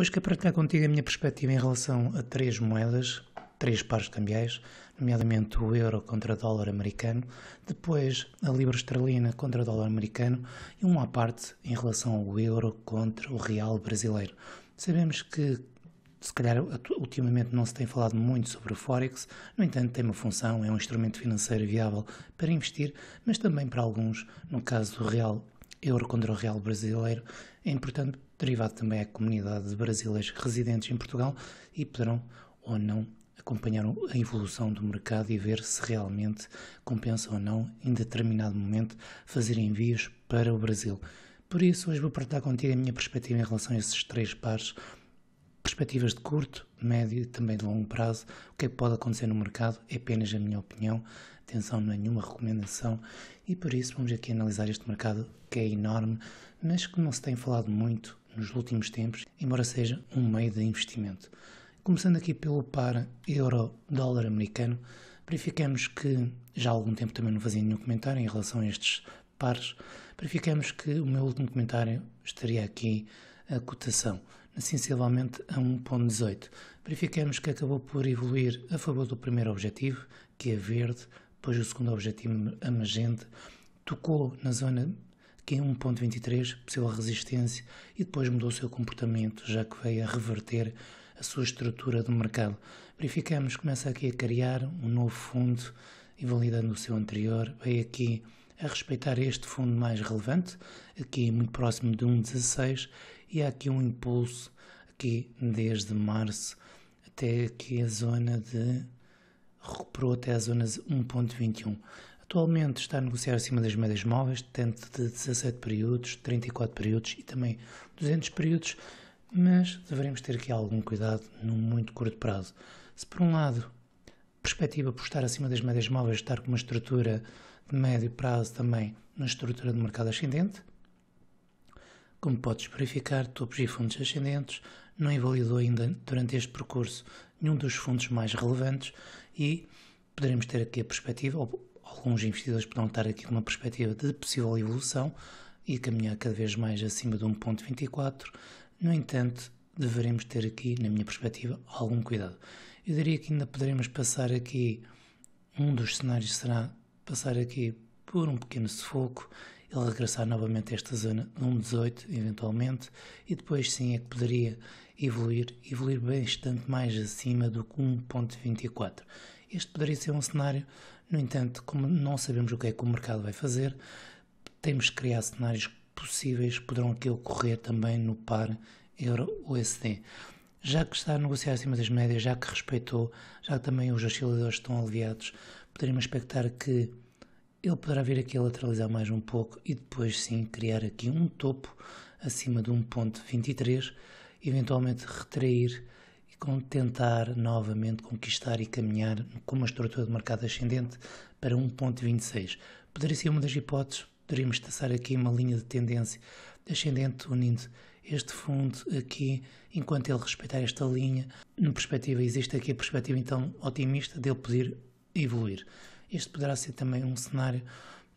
Hoje quero partilhar contigo a minha perspectiva em relação a três moedas, três pares cambiais, nomeadamente o euro contra dólar americano, depois a libra esterlina contra dólar americano e uma à parte em relação ao euro contra o real brasileiro. Sabemos que se calhar ultimamente não se tem falado muito sobre o Forex, no entanto tem uma função, é um instrumento financeiro viável para investir, mas também para alguns, no caso do real euro contra o real brasileiro, é importante derivado também à comunidade de brasileiros residentes em Portugal e poderão ou não acompanhar a evolução do mercado e ver se realmente compensa ou não, em determinado momento, fazer envios para o Brasil. Por isso, hoje vou partilhar contigo a minha perspectiva em relação a esses três pares, perspectivas de curto, médio e também de longo prazo, o que é que pode acontecer no mercado, é apenas a minha opinião, atenção, é nenhuma recomendação, e por isso vamos aqui analisar este mercado que é enorme, mas que não se tem falado muito nos últimos tempos, embora seja um meio de investimento. Começando aqui pelo par euro-dólar americano, verificamos que, já há algum tempo também não fazia nenhum comentário em relação a estes pares, verificamos que o meu último comentário estaria aqui a cotação, sensivelmente a 1.18. Verificamos que acabou por evoluir a favor do primeiro objetivo, que é verde, depois o segundo objetivo, a magenta, tocou na zona que em 1.23 posseu a resistência e depois mudou o seu comportamento, já que veio a reverter a sua estrutura de mercado. Verificamos, começa aqui a criar um novo fundo e validando o seu anterior, veio aqui a respeitar este fundo mais relevante, aqui muito próximo de 1.16 e há aqui um impulso aqui desde março até aqui a zona de recuperou até a zona 1.21. Atualmente está a negociar acima das médias móveis, tanto de 17 períodos, 34 períodos e também 200 períodos, mas devemos ter aqui algum cuidado no muito curto prazo. Se por um lado perspectiva por estar acima das médias móveis, estar com uma estrutura de médio prazo também na estrutura de mercado ascendente, como podes verificar, topos e fundos ascendentes não invalidou ainda durante este percurso nenhum dos fundos mais relevantes e poderemos ter aqui a perspectiva, alguns investidores poderão estar aqui com uma perspectiva de possível evolução e caminhar cada vez mais acima de 1.24. No entanto, deveremos ter aqui, na minha perspectiva, algum cuidado. Eu diria que ainda poderemos passar aqui, um dos cenários será passar aqui por um pequeno sufoco, ele regressar novamente a esta zona de 1.18, eventualmente, e depois sim é que poderia evoluir, evoluir bastante mais acima do que 1.24. Este poderia ser um cenário no entanto, como não sabemos o que é que o mercado vai fazer, temos que criar cenários possíveis que poderão aqui ocorrer também no par euro-USD. Já que está a negociar acima das médias, já que respeitou, já que também os osciladores estão aliviados, poderíamos expectar que ele poderá vir aqui a lateralizar mais um pouco e depois sim criar aqui um topo acima de 1.23, eventualmente retrair com tentar novamente conquistar e caminhar com uma estrutura de mercado ascendente para 1.26. Poderia ser uma das hipóteses, poderíamos traçar aqui uma linha de tendência ascendente unindo este fundo aqui, enquanto ele respeitar esta linha, no perspectiva, existe aqui a perspectiva então otimista dele poder evoluir. Este poderá ser também um cenário.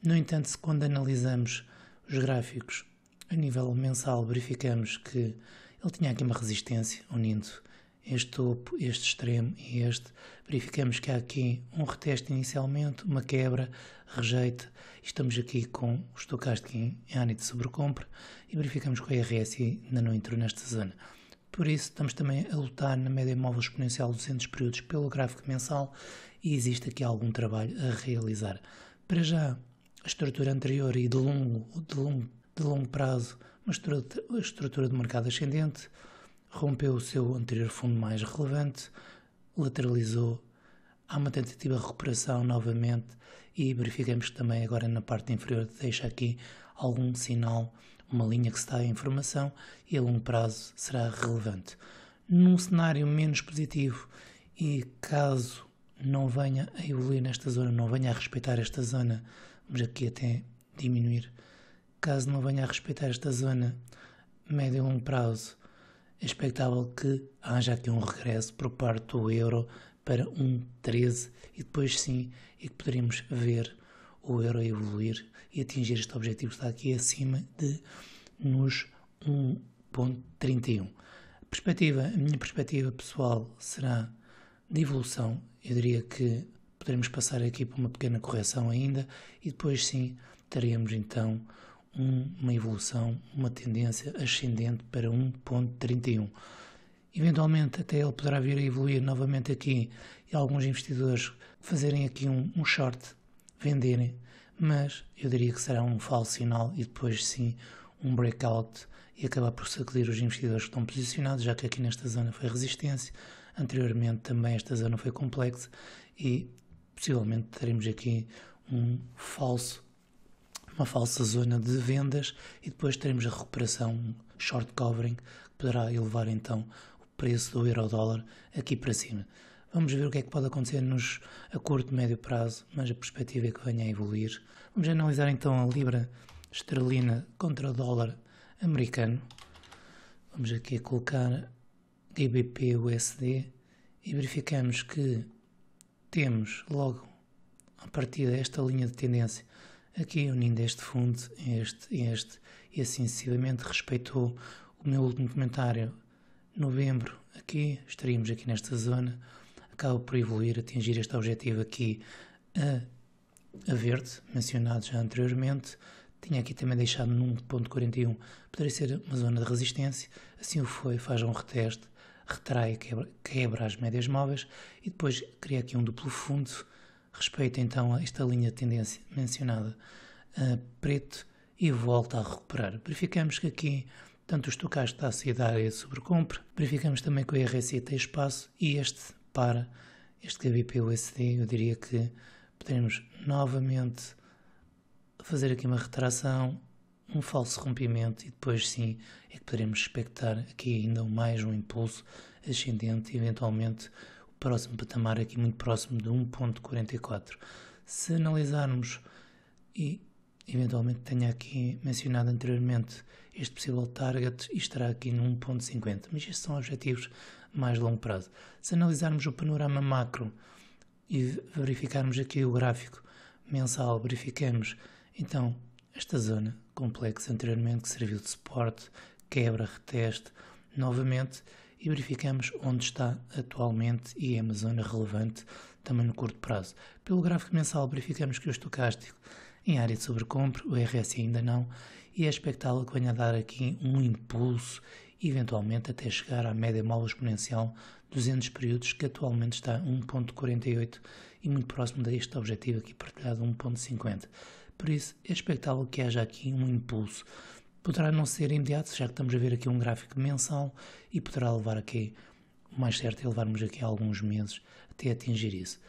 No entanto, se quando analisamos os gráficos a nível mensal, verificamos que ele tinha aqui uma resistência unindo este topo, este extremo e este. Verificamos que há aqui um reteste inicialmente, uma quebra, rejeite. Estamos aqui com o estocástico em área de sobrecompra e verificamos que o RSI ainda não entrou nesta zona. Por isso, estamos também a lutar na média móvel exponencial 200 períodos pelo gráfico mensal e existe aqui algum trabalho a realizar. Para já, a estrutura anterior e de longo, de longo, de longo prazo, uma estrutura, uma estrutura de mercado ascendente, rompeu o seu anterior fundo mais relevante, lateralizou. Há uma tentativa de recuperação novamente e verificamos que também agora na parte inferior deixa aqui algum sinal, uma linha que está em formação e a longo prazo será relevante. Num cenário menos positivo e caso não venha a evoluir nesta zona, não venha a respeitar esta zona, vamos aqui até diminuir, caso não venha a respeitar esta zona, médio e longo prazo, é expectável que haja aqui um regresso por parte do euro para um e depois sim é que poderíamos ver o euro evoluir e atingir este objetivo que está aqui acima de nos 1.31. A perspectiva, a minha perspectiva pessoal será de evolução. Eu diria que poderemos passar aqui por uma pequena correção ainda e depois sim teremos então um, uma evolução, uma tendência ascendente para 1,31. Eventualmente, até ele poderá vir a evoluir novamente aqui e alguns investidores fazerem aqui um, um short, venderem, mas eu diria que será um falso sinal e depois sim um breakout e acabar por sacudir os investidores que estão posicionados, já que aqui nesta zona foi resistência, anteriormente também esta zona foi complexa e possivelmente teremos aqui um falso uma falsa zona de vendas e depois teremos a recuperação short covering que poderá elevar então o preço do euro dólar aqui para cima. Vamos ver o que é que pode acontecer nos, a curto, médio prazo, mas a perspectiva é que venha a evoluir. Vamos analisar então a libra esterlina contra o dólar americano. Vamos aqui colocar GBP USD e verificamos que temos logo a partir desta linha de tendência aqui unindo este fundo, este, este, e assim sucessivamente respeitou o meu último comentário, novembro, aqui, estaríamos aqui nesta zona, acabo por evoluir, atingir este objetivo aqui a, a verde, mencionado já anteriormente, tinha aqui também deixado num ponto 41, poderia ser uma zona de resistência, assim o foi, faz um reteste, retrai, quebra, quebra as médias móveis e depois cria aqui um duplo fundo, respeita então esta linha de tendência mencionada a eh, preto e volta a recuperar. Verificamos que aqui tanto o estocástico está a sair da área de sobrecompra, verificamos também que o RSI tem espaço e este para este KBP-USD, eu diria que poderemos novamente fazer aqui uma retração, um falso rompimento e depois sim é que poderemos expectar aqui ainda mais um impulso ascendente e eventualmente próximo patamar aqui, muito próximo de 1.44. Se analisarmos e eventualmente tenha aqui mencionado anteriormente este possível target estará aqui no 1.50, mas estes são objetivos mais longo prazo. Se analisarmos o panorama macro e verificarmos aqui o gráfico mensal, verificamos então esta zona complexa anteriormente que serviu de suporte, quebra, reteste, novamente e verificamos onde está atualmente e é uma zona relevante também no curto prazo. Pelo gráfico mensal, verificamos que o estocástico em área de sobrecompra, o RSI ainda não, e é expectável que venha a dar aqui um impulso, eventualmente até chegar à média móvel exponencial 200 períodos, que atualmente está 1.48 e muito próximo deste objetivo aqui partilhado 1.50. Por isso, é expectável que haja aqui um impulso Poderá não ser imediato, já que estamos a ver aqui um gráfico mensal e poderá levar aqui, o mais certo é levarmos aqui alguns meses até atingir isso.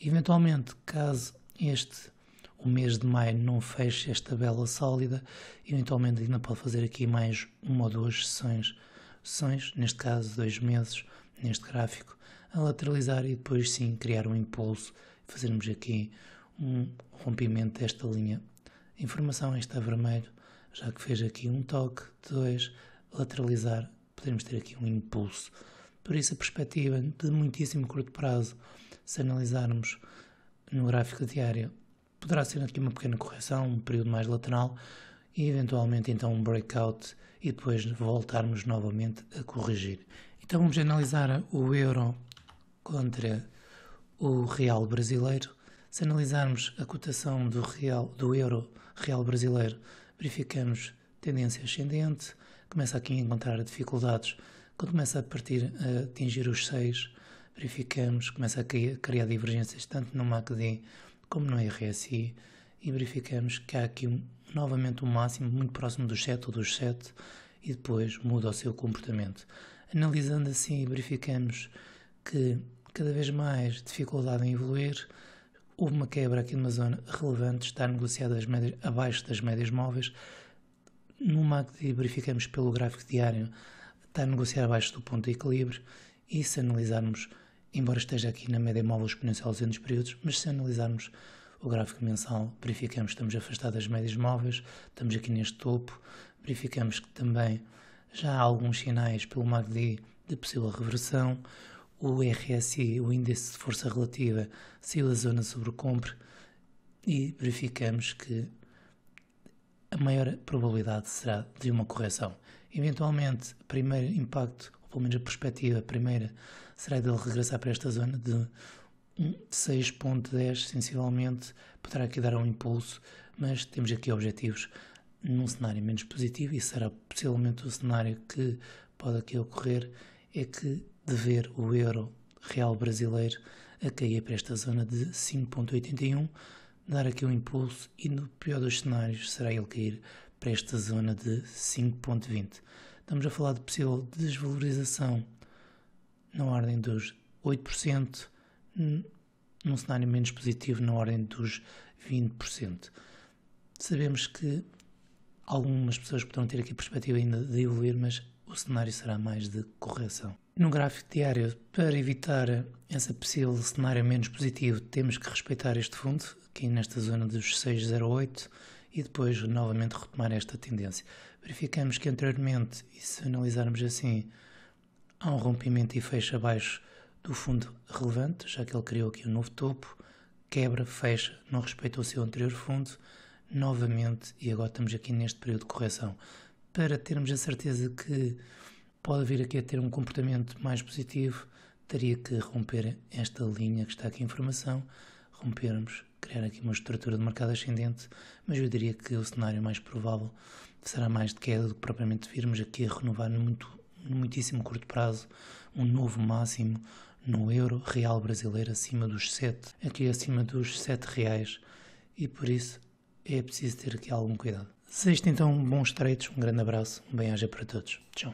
Eventualmente, caso este o mês de maio não feche esta bela sólida, eventualmente ainda pode fazer aqui mais uma ou duas sessões, sessões neste caso dois meses, neste gráfico, a lateralizar e depois sim criar um impulso, fazermos aqui um rompimento desta linha. Informação esta é vermelho já que fez aqui um toque, dois, lateralizar, podemos ter aqui um impulso. Por isso, a perspectiva de muitíssimo curto prazo, se analisarmos no gráfico diário, poderá ser aqui uma pequena correção, um período mais lateral e eventualmente então um breakout e depois voltarmos novamente a corrigir. Então vamos analisar o euro contra o real brasileiro. Se analisarmos a cotação do, real, do euro real brasileiro verificamos tendência ascendente, começa aqui a encontrar dificuldades. Quando começa a partir a atingir os 6, verificamos, começa a criar divergências tanto no MACD como no RSI e verificamos que há aqui novamente um máximo muito próximo dos 7 ou dos 7 e depois muda o seu comportamento. Analisando assim, verificamos que cada vez mais dificuldade em evoluir, houve uma quebra aqui numa zona relevante, está negociada abaixo das médias móveis. No macd verificamos pelo gráfico diário, está negociar abaixo do ponto de equilíbrio. E se analisarmos, embora esteja aqui na média móvel exponencial dos períodos, mas se analisarmos o gráfico mensal, verificamos que estamos afastados das médias móveis, estamos aqui neste topo, verificamos que também já há alguns sinais pelo MACD de possível reversão o RSI, o Índice de Força Relativa, saiu da zona sobrecompre e verificamos que a maior probabilidade será de uma correção. Eventualmente, o primeiro impacto, ou pelo menos a perspectiva primeira, será dele regressar para esta zona de 6.10, sensivelmente, poderá aqui dar um impulso, mas temos aqui objetivos num cenário menos positivo e será possivelmente o cenário que pode aqui ocorrer é que de ver o euro real brasileiro a cair para esta zona de 5,81, dar aqui um impulso e no pior dos cenários será ele cair para esta zona de 5,20. Estamos a falar de possível desvalorização na ordem dos 8%, num cenário menos positivo na ordem dos 20%. Sabemos que algumas pessoas poderão ter aqui a perspectiva ainda de evoluir, mas o cenário será mais de correção. No gráfico diário, para evitar esse possível cenário menos positivo, temos que respeitar este fundo, aqui nesta zona dos 608, e depois novamente retomar esta tendência. Verificamos que anteriormente, e se analisarmos assim, há um rompimento e fecha abaixo do fundo relevante, já que ele criou aqui um novo topo, quebra, fecha, não respeita o seu anterior fundo, novamente, e agora estamos aqui neste período de correção. Para termos a certeza que pode vir aqui a ter um comportamento mais positivo, teria que romper esta linha que está aqui em formação, rompermos, criar aqui uma estrutura de mercado ascendente, mas eu diria que o cenário mais provável será mais de queda do que propriamente virmos aqui a renovar no muito, no muitíssimo curto prazo um novo máximo no euro real brasileiro acima dos 7, aqui acima dos 7 reais, e por isso é preciso ter aqui algum cuidado. Sexta então, bons treitos, um grande abraço, um bem-aja para todos. Tchau.